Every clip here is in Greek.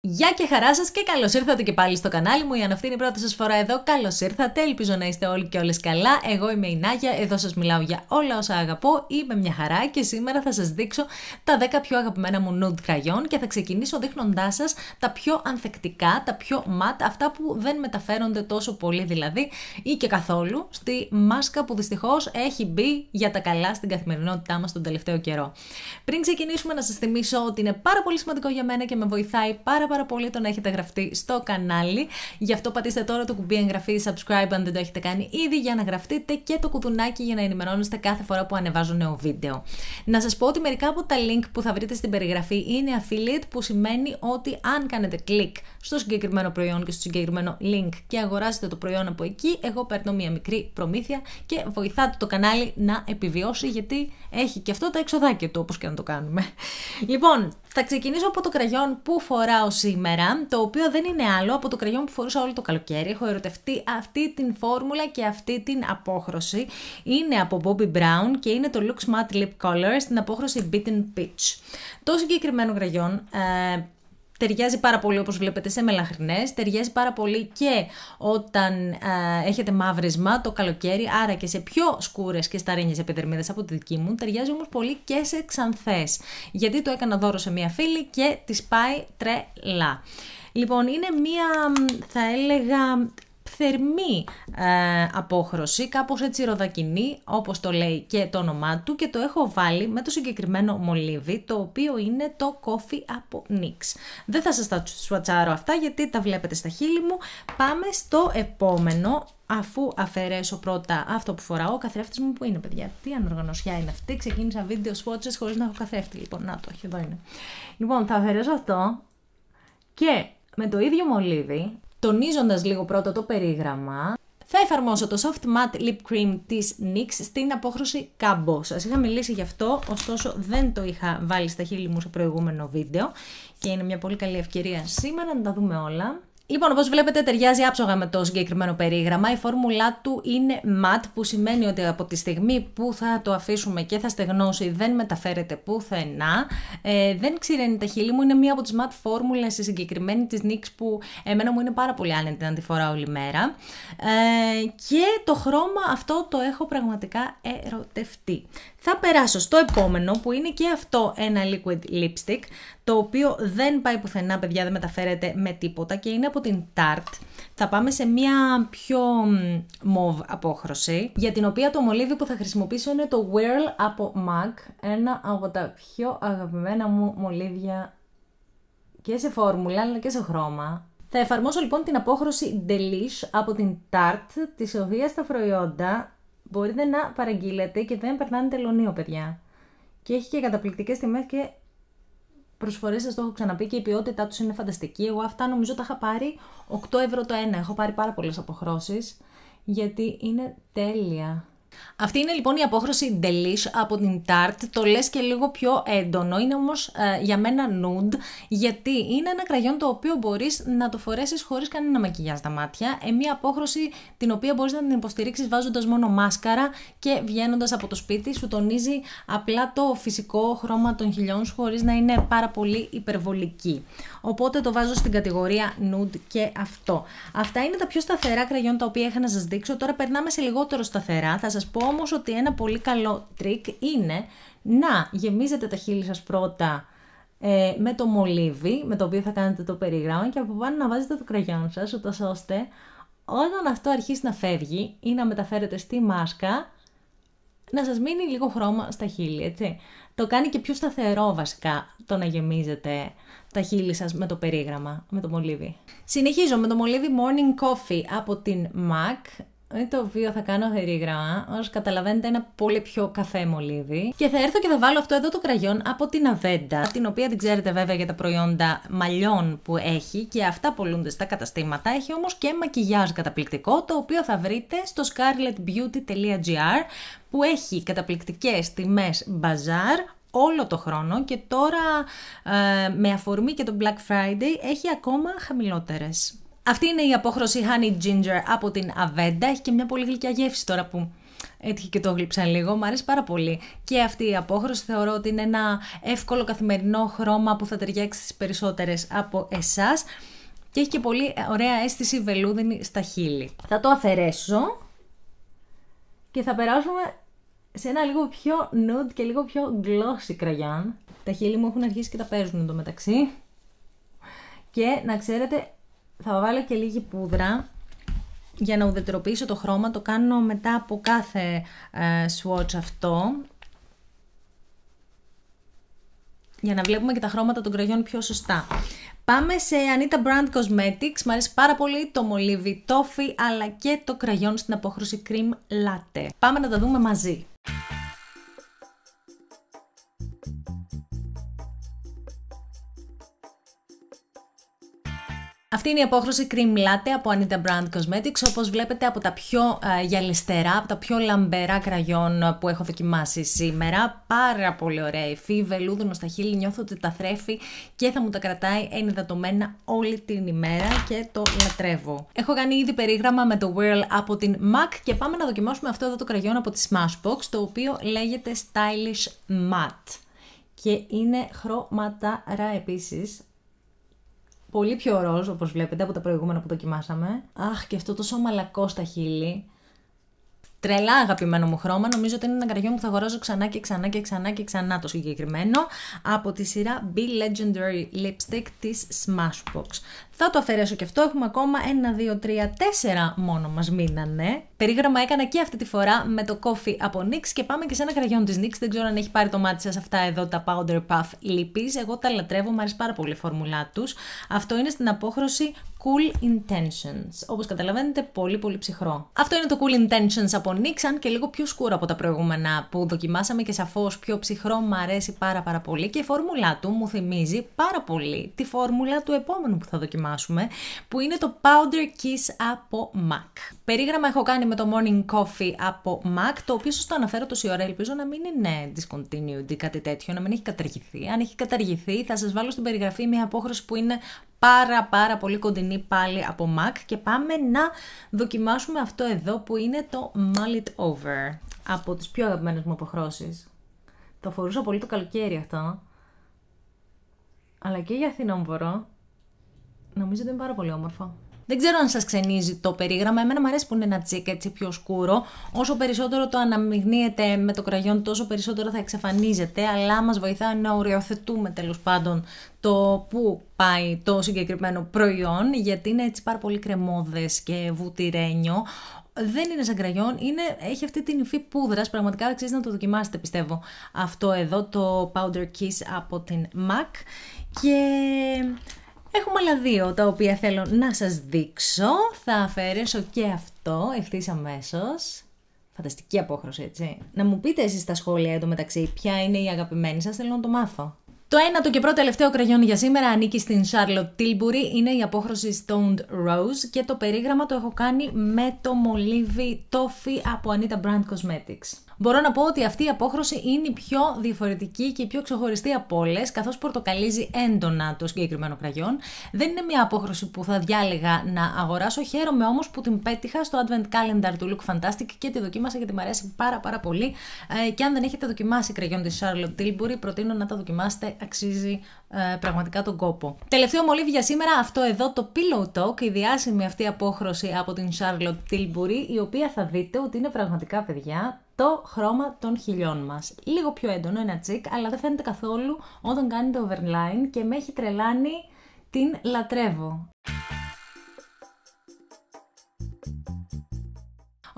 Γεια και χαρά σας και καλώς ήρθατε και πάλι στο κανάλι μου. η Αναυτή είναι η πρώτη σας φορά εδώ, καλώς ήρθατε. Ελπίζω να είστε όλοι και όλες καλά. Εγώ είμαι η Νάγια, εδώ σας μιλάω για όλα όσα αγαπώ. Είμαι μια χαρά και σήμερα θα σας δείξω τα 10 πιο αγαπημένα μου nude κραγιόν και θα ξεκινήσω δείχνοντάς σας τα πιο ανθεκτικά, τα πιο ματ, αυτά που δεν μεταφέρονται τόσο πολύ δηλαδή ή και καθόλου στη μάσκα που δυστυχώς έχει μπει για τα καλά στην καθημερινότητά μας τον τελευταίο καιρό. Πριν ξεκινήσουμε, να σας θυμίσω ότι είναι πάρα πολύ σημαντικό για μένα και με βοηθάει πάρα πάρα πολύ το να έχετε γραφτεί στο κανάλι. Γι' αυτό πατήστε τώρα το κουμπί εγγραφή, subscribe αν δεν το έχετε κάνει ήδη για να γραφτείτε και το κουδουνάκι για να ενημερώνεστε κάθε φορά που ανεβάζω νέο βίντεο. Να σας πω ότι μερικά από τα link που θα βρείτε στην περιγραφή είναι affiliate που σημαίνει ότι αν κάνετε κλικ στο συγκεκριμένο προϊόν και στο συγκεκριμένο link και αγοράσετε το προϊόν από εκεί, εγώ παίρνω μια μικρή προμήθεια και βοηθάτε το κανάλι να επιβιώσει γιατί έχει και αυτό τα εξοδάκια του όπως και να το κάνουμε. Λοιπόν, θα ξεκινήσω από το κραγιόν που φοράω σήμερα, το οποίο δεν είναι άλλο από το κραγιόν που φορούσα όλο το καλοκαίρι. Έχω ερωτευτεί αυτή την φόρμουλα και αυτή την απόχρωση. Είναι από Bobby Brown και είναι το Lux Matte Lip Color στην απόχρωση Beaten Peach. Το συγκεκριμένο κραγιόν ε, Ταιριάζει πάρα πολύ όπως βλέπετε σε μελαχρινές, ταιριάζει πάρα πολύ και όταν ε, έχετε μαύρισμα το καλοκαίρι, άρα και σε πιο σκούρες και σταρίνιες επιδερμίδες από τη δική μου, ταιριάζει όμως πολύ και σε ξανθές, γιατί το έκανα δώρο σε μία φίλη και της πάει τρελά. Λοιπόν, είναι μία, θα έλεγα, θερμή ε, απόχρωση, κάπως έτσι ροδακινή όπως το λέει και το όνομά του και το έχω βάλει με το συγκεκριμένο μολύβι το οποίο είναι το Coffee από Nix. Δεν θα σας τα σουατσάρω αυτά γιατί τα βλέπετε στα χείλη μου. Πάμε στο επόμενο αφού αφαιρέσω πρώτα αυτό που φοράω, ο καθρέφτης μου που είναι, παιδιά. Τι ανοργανωσιά είναι αυτή. Ξεκίνησα βίντεο swatches χωρίς να έχω καθρέφτη. Λοιπόν, να το, εδώ είναι. Λοιπόν, θα αφαιρέσω αυτό και με το ίδιο μολύβι Τονίζοντας λίγο πρώτα το περίγραμμα, θα εφαρμόσω το Soft Matte Lip Cream της NYX στην απόχρωση κάμπο. Σας είχα μιλήσει γι' αυτό, ωστόσο δεν το είχα βάλει στα χείλη μου σε προηγούμενο βίντεο και είναι μια πολύ καλή ευκαιρία σήμερα να τα δούμε όλα. Λοιπόν, όπως βλέπετε, ταιριάζει άψογα με το συγκεκριμένο περίγραμμα. Η φόρμουλά του είναι mat, που σημαίνει ότι από τη στιγμή που θα το αφήσουμε και θα στεγνώσει, δεν μεταφέρεται πουθενά. Ε, δεν ξηραίνει τα χείλη μου. Είναι μία από τις mat φόρμουλες, η συγκεκριμένη της Νίξ, που εμένα μου είναι πάρα πολύ άνετη να τη φοράω όλη μέρα. Ε, και το χρώμα αυτό το έχω πραγματικά ερωτευτεί. Θα περάσω στο επόμενο που είναι και αυτό ένα liquid lipstick το οποίο δεν πάει πουθενά παιδιά δεν μεταφέρεται με τίποτα και είναι από την Tarte. Θα πάμε σε μια πιο mauve απόχρωση για την οποία το μολύβι που θα χρησιμοποιήσω είναι το Whirl από MAC ένα από τα πιο αγαπημένα μου μολύβια και σε φόρμουλα αλλά και σε χρώμα. Θα εφαρμόσω λοιπόν την απόχρωση Delish από την Tarte, της οποίας στα προϊόντα μπορείτε να παραγγείλετε και δεν περνάνε τελωνίο, παιδιά. Και έχει και καταπληκτικές τιμές και προσφορές, σας το έχω ξαναπεί και η ποιότητά τους είναι φανταστική. Εγώ αυτά νομίζω τα είχα πάρει 8 ευρώ το ένα. Έχω πάρει πάρα πολλές αποχρώσεις γιατί είναι τέλεια. Αυτή είναι λοιπόν η απόχρωση Delish από την Tarte, το λες και λίγο πιο έντονο, είναι όμως ε, για μένα nude, γιατί είναι ένα κραγιόν το οποίο μπορείς να το φορέσεις χωρίς κανένα μακιγιά στα μάτια, ε, μια απόχρωση την οποία μπορείς να την υποστηρίξεις βάζοντας μόνο μάσκαρα και βγαίνοντας από το σπίτι σου τονίζει απλά το φυσικό χρώμα των χιλιών σου χωρίς να είναι πάρα πολύ υπερβολική. Οπότε το βάζω στην κατηγορία nude και αυτό. Αυτά είναι τα πιο σταθερά κραγιόν τα οποία είχα να σας δείξω, τώρα περνάμε σε λιγότερο σταθερά, θα σας πω όμως ότι ένα πολύ καλό τρίκ είναι να γεμίζετε τα χείλη σας πρώτα ε, με το μολύβι, με το οποίο θα κάνετε το περιγράμμα και από πάνω να βάζετε το κραγιόν σας, ούτως ώστε όταν αυτό αρχίσει να φεύγει ή να μεταφέρετε στη μάσκα, να σας μείνει λίγο χρώμα στα χείλη, έτσι. Το κάνει και πιο σταθερό βασικά το να γεμίζετε τα χείλη σας με το περίγραμμα, με το μολύβι. Συνεχίζω με το μολύβι Morning Coffee από την MAC το οποίο θα κάνω γρήγορα, όσο καταλαβαίνετε ένα πολύ πιο καφέ μολύβι. Και θα έρθω και θα βάλω αυτό εδώ το κραγιόν από την Αβέντα, την οποία την ξέρετε βέβαια για τα προϊόντα μαλλιών που έχει και αυτά πολλούνται στα καταστήματα. Έχει όμως και μακιγιάζ καταπληκτικό, το οποίο θα βρείτε στο scarletbeauty.gr που έχει καταπληκτικές τιμές μπαζάρ, όλο το χρόνο και τώρα ε, με αφορμή και τον Black Friday έχει ακόμα χαμηλότερες. Αυτή είναι η απόχρωση Honey Ginger από την Avenda. Έχει και μια πολύ γλυκιά γεύση τώρα που έτυχε και το γλύψα λίγο. Μ' αρέσει πάρα πολύ. Και αυτή η απόχρωση θεωρώ ότι είναι ένα εύκολο καθημερινό χρώμα που θα ταιριάξει στις περισσότερες από εσάς. Και έχει και πολύ ωραία αίσθηση βελούδινη στα χείλη. Θα το αφαιρέσω και θα περάσουμε σε ένα λίγο πιο nude και λίγο πιο glossy κραγιάν. Τα χείλη μου έχουν αρχίσει και τα παίζουν εδώ Και να ξέρετε θα βάλω και λίγη πούδρα για να ουδετεροποιήσω το χρώμα. Το κάνω μετά από κάθε ε, swatch αυτό. Για να βλέπουμε και τα χρώματα των κραγιών πιο σωστά. Πάμε σε Anita Brand Cosmetics. Μ' αρέσει πάρα πολύ το μολύβι τόφι αλλά και το κραγιόν στην απόχρωση Cream Latte. Πάμε να τα δούμε μαζί. Αυτή είναι η απόχρωση Cream Latte από Anita Brand Cosmetics, όπως βλέπετε από τα πιο ε, γυαλιστερά, από τα πιο λαμπερά κραγιόν που έχω δοκιμάσει σήμερα. Πάρα πολύ ωραία υφή, βελούδωνο στα χείλη, νιώθω ότι τα θρέφει και θα μου τα κρατάει ενυδατωμένα όλη την ημέρα και το λατρεύω. Έχω κάνει ήδη περίγραμμα με το Whirl από την MAC και πάμε να δοκιμάσουμε αυτό εδώ το κραγιόν από τη Smashbox, το οποίο λέγεται Stylish Matte και είναι χρωματάρα επίσης πολύ πιο ροζ, όπως βλέπετε, από τα προηγούμενα που δοκιμάσαμε. Αχ, και αυτό τόσο μαλακό στα χείλη. Τρελά αγαπημένο μου χρώμα, νομίζω ότι είναι ένα μου που θα αγοράζω ξανά και ξανά και ξανά και ξανά το συγκεκριμένο από τη σειρά Be Legendary Lipstick της Smashbox. Θα το αφαιρέσω και αυτό, έχουμε ακόμα 1, 2, 3, 4 μόνο μας μείνανε Περίγραμμα έκανα και αυτή τη φορά με το κόφι από Νίξ και πάμε και σε ένα κραγιόν της Νίξ. Δεν ξέρω αν έχει πάρει το μάτι σας αυτά εδώ τα Powder Puff Lippies. Εγώ τα λατρεύω, μου αρέσει πάρα πολύ η φόρμουλά τους. Αυτό είναι στην απόχρωση Cool Intentions. Όπως καταλαβαίνετε, πολύ πολύ ψυχρό. Αυτό είναι το Cool Intentions από NYX αν και λίγο πιο σκούρο από τα προηγούμενα που δοκιμάσαμε και σαφώς πιο ψυχρό, μου αρέσει πάρα πάρα πολύ και η φόρμουλά του μου θυμίζει πάρα πολύ τη φόρμουλα του επόμενου που θα δοκιμάσουμε, που είναι το Powder Kiss από MAC. Περίγραμμα έχω κάνει με το Morning Coffee από Mac, το οποίο σα το αναφέρω τόση ώρα. Ελπίζω να μην είναι discontinued ή κάτι τέτοιο, να μην έχει καταργηθεί. Αν έχει καταργηθεί, θα σας βάλω στην περιγραφή μια απόχρωση που είναι πάρα πάρα πολύ κοντινή πάλι από Mac και πάμε να δοκιμάσουμε αυτό εδώ που είναι το Mullet Over. Από τις πιο αγαπημένες μου αποχρώσεις. Το φορούσα πολύ το καλοκαίρι αυτό. Αλλά και για Αθήνα Νομίζω ότι είναι πάρα πολύ όμορφο. Δεν ξέρω αν σας ξενίζει το περίγραμμα. Εμένα μου αρέσει που είναι ένα τσίκ έτσι πιο σκούρο. Όσο περισσότερο το αναμειγνύεται με το κραγιόν, τόσο περισσότερο θα εξαφανίζεται. Αλλά μας βοηθά να οριοθετούμε τέλος πάντων το πού πάει το συγκεκριμένο προϊόν, γιατί είναι έτσι πάρα πολύ κρεμόδε και βουτυρένιο δεν είναι σαν κραγιόν, είναι, έχει αυτή την υφή πούδρας. πραγματικά αξίζει να το δοκιμάσετε πιστεύω αυτό εδώ, το Powder Kiss από την MAC και Έχουμε άλλα δύο τα οποία θέλω να σας δείξω. Θα αφαιρέσω και αυτό ευθύς αμέσως. Φανταστική απόχρωση, έτσι. Να μου πείτε εσείς στα σχόλια εδώ μεταξύ ποια είναι η αγαπημένη σας, θέλω να το μάθω. Το το και πρώτο τελευταίο κραγιόν για σήμερα ανήκει στην Charlotte Tilbury, είναι η απόχρωση Stoned Rose και το περίγραμμα το έχω κάνει με το μολύβι τόφι από Anita Brand Cosmetics μπορώ να πω ότι αυτή η απόχρωση είναι η πιο διαφορετική και η πιο ξεχωριστή από όλες, καθώς πορτοκαλίζει έντονα το συγκεκριμένο κραγιόν. Δεν είναι μια απόχρωση που θα διάλεγα να αγοράσω. Χαίρομαι όμως που την πέτυχα στο Advent Calendar του Look Fantastic και τη δοκίμασα γιατί μου αρέσει πάρα πάρα πολύ. Ε, και αν δεν έχετε δοκιμάσει κραγιόν της Charlotte Tilbury, προτείνω να τα δοκιμάσετε. Αξίζει ε, πραγματικά τον κόπο. Τελευταίο μολύβι για σήμερα, αυτό εδώ το Pillow Talk, η διάσημη αυτή απόχρωση από την Charlotte Tilbury, η οποία θα δείτε ότι είναι πραγματικά παιδιά το χρώμα των χιλιών μας. Λίγο πιο έντονο, ένα τσικ, αλλά δεν φαίνεται καθόλου όταν κάνει το overline και με έχει τρελάνει την λατρεύω.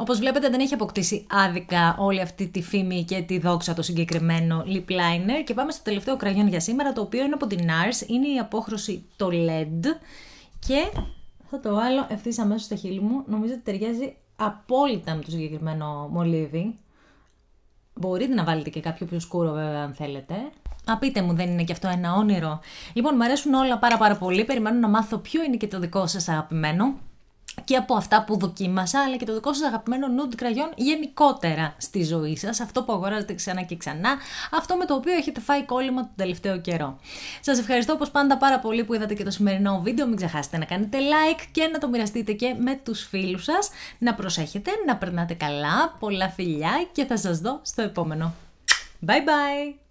Όπως βλέπετε, δεν έχει αποκτήσει άδικα όλη αυτή τη φήμη και τη δόξα το συγκεκριμένο lip liner. Και πάμε στο τελευταίο κραγιόν για σήμερα, το οποίο είναι από την NARS. Είναι η απόχρωση το LED. Και θα το βάλω ευθύς αμέσως στο χείλη μου. Νομίζω ότι ταιριάζει απόλυτα με το συγκεκριμένο μολύβι. Μπορείτε να βάλετε και κάποιο πιο σκούρο βέβαια αν θέλετε. Α, μου, δεν είναι και αυτό ένα όνειρο. Λοιπόν, μου αρέσουν όλα πάρα πάρα πολύ. Περιμένω να μάθω ποιο είναι και το δικό σας αγαπημένο και από αυτά που δοκίμασα, αλλά και το δικό σας αγαπημένο nude κραγιόν γενικότερα στη ζωή σας, αυτό που αγοράζετε ξανά και ξανά, αυτό με το οποίο έχετε φάει κόλλημα τον τελευταίο καιρό. Σας ευχαριστώ όπως πάντα πάρα πολύ που είδατε και το σημερινό βίντεο, μην ξεχάσετε να κάνετε like και να το μοιραστείτε και με τους φίλους σας, να προσέχετε, να περνάτε καλά, πολλά φιλιά και θα σας δω στο επόμενο. Bye bye!